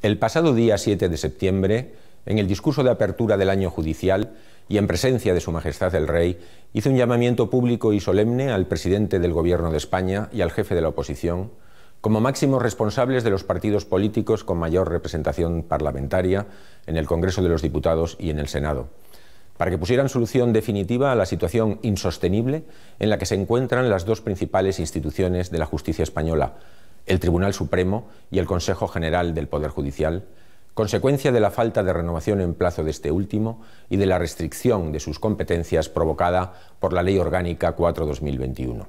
El pasado día 7 de septiembre, en el discurso de apertura del año judicial y en presencia de Su Majestad el Rey, hizo un llamamiento público y solemne al presidente del Gobierno de España y al jefe de la oposición como máximos responsables de los partidos políticos con mayor representación parlamentaria en el Congreso de los Diputados y en el Senado, para que pusieran solución definitiva a la situación insostenible en la que se encuentran las dos principales instituciones de la justicia española, el Tribunal Supremo y el Consejo General del Poder Judicial, consecuencia de la falta de renovación en plazo de este último y de la restricción de sus competencias provocada por la Ley Orgánica 4-2021.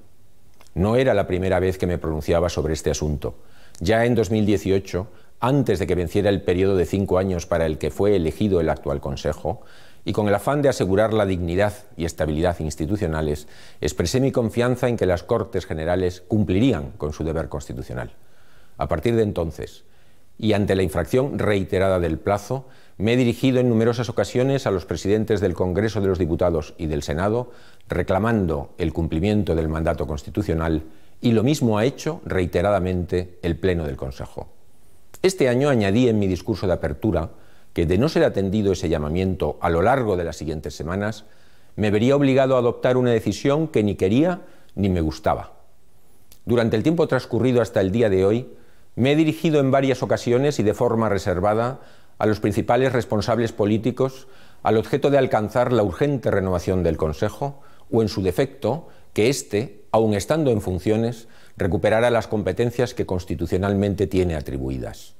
No era la primera vez que me pronunciaba sobre este asunto. Ya en 2018, antes de que venciera el periodo de cinco años para el que fue elegido el actual Consejo, y con el afán de asegurar la dignidad y estabilidad institucionales, expresé mi confianza en que las Cortes Generales cumplirían con su deber constitucional. A partir de entonces, y ante la infracción reiterada del plazo, me he dirigido en numerosas ocasiones a los presidentes del Congreso de los Diputados y del Senado, reclamando el cumplimiento del mandato constitucional, y lo mismo ha hecho reiteradamente el Pleno del Consejo. Este año añadí en mi discurso de apertura que de no ser atendido ese llamamiento a lo largo de las siguientes semanas, me vería obligado a adoptar una decisión que ni quería ni me gustaba. Durante el tiempo transcurrido hasta el día de hoy, me he dirigido en varias ocasiones y de forma reservada a los principales responsables políticos al objeto de alcanzar la urgente renovación del Consejo o, en su defecto, que éste, aun estando en funciones, recuperara las competencias que constitucionalmente tiene atribuidas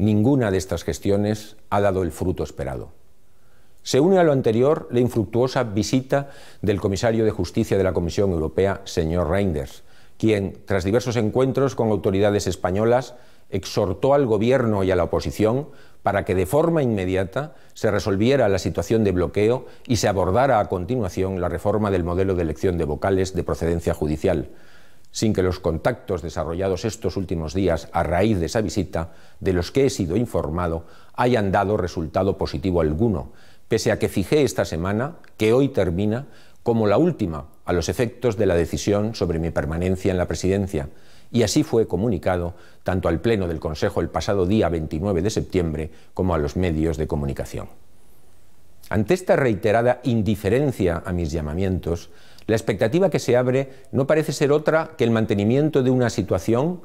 ninguna de estas gestiones ha dado el fruto esperado. Se une a lo anterior la infructuosa visita del comisario de Justicia de la Comisión Europea, señor Reinders, quien, tras diversos encuentros con autoridades españolas, exhortó al Gobierno y a la oposición para que de forma inmediata se resolviera la situación de bloqueo y se abordara a continuación la reforma del modelo de elección de vocales de procedencia judicial, sin que los contactos desarrollados estos últimos días a raíz de esa visita, de los que he sido informado, hayan dado resultado positivo alguno, pese a que fijé esta semana, que hoy termina, como la última a los efectos de la decisión sobre mi permanencia en la presidencia, y así fue comunicado tanto al Pleno del Consejo el pasado día 29 de septiembre como a los medios de comunicación. Ante esta reiterada indiferencia a mis llamamientos, la expectativa que se abre no parece ser otra que el mantenimiento de una situación,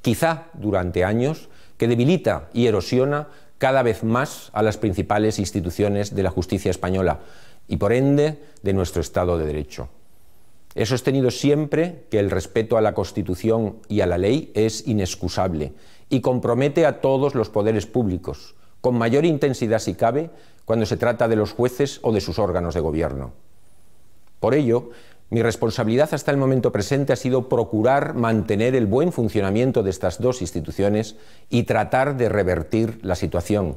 quizá durante años, que debilita y erosiona cada vez más a las principales instituciones de la justicia española y, por ende, de nuestro Estado de Derecho. He sostenido siempre que el respeto a la Constitución y a la ley es inexcusable y compromete a todos los poderes públicos, con mayor intensidad si cabe, cuando se trata de los jueces o de sus órganos de gobierno. Por ello, mi responsabilidad hasta el momento presente ha sido procurar mantener el buen funcionamiento de estas dos instituciones y tratar de revertir la situación,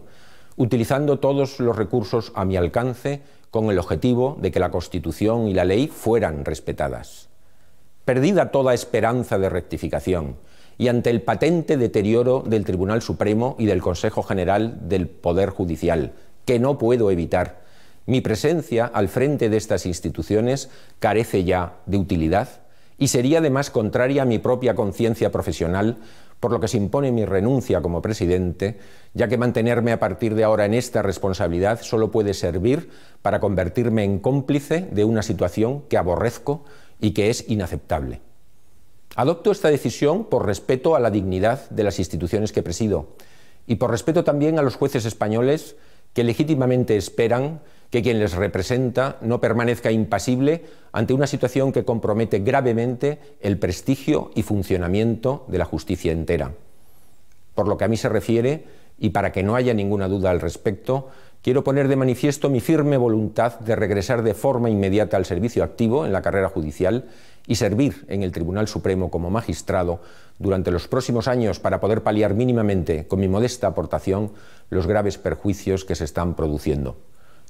utilizando todos los recursos a mi alcance con el objetivo de que la Constitución y la ley fueran respetadas. Perdida toda esperanza de rectificación y ante el patente deterioro del Tribunal Supremo y del Consejo General del Poder Judicial, que no puedo evitar, mi presencia al frente de estas instituciones carece ya de utilidad y sería además contraria a mi propia conciencia profesional, por lo que se impone mi renuncia como presidente, ya que mantenerme a partir de ahora en esta responsabilidad solo puede servir para convertirme en cómplice de una situación que aborrezco y que es inaceptable. Adopto esta decisión por respeto a la dignidad de las instituciones que presido y por respeto también a los jueces españoles que legítimamente esperan que quien les representa no permanezca impasible ante una situación que compromete gravemente el prestigio y funcionamiento de la justicia entera. Por lo que a mí se refiere, y para que no haya ninguna duda al respecto, quiero poner de manifiesto mi firme voluntad de regresar de forma inmediata al servicio activo en la carrera judicial y servir en el Tribunal Supremo como magistrado durante los próximos años para poder paliar mínimamente, con mi modesta aportación, los graves perjuicios que se están produciendo.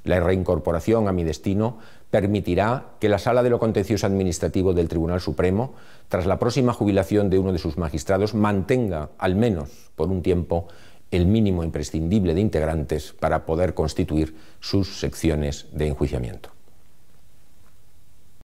La reincorporación a mi destino permitirá que la Sala de lo Contencioso Administrativo del Tribunal Supremo, tras la próxima jubilación de uno de sus magistrados, mantenga, al menos por un tiempo, el mínimo imprescindible de integrantes para poder constituir sus secciones de enjuiciamiento.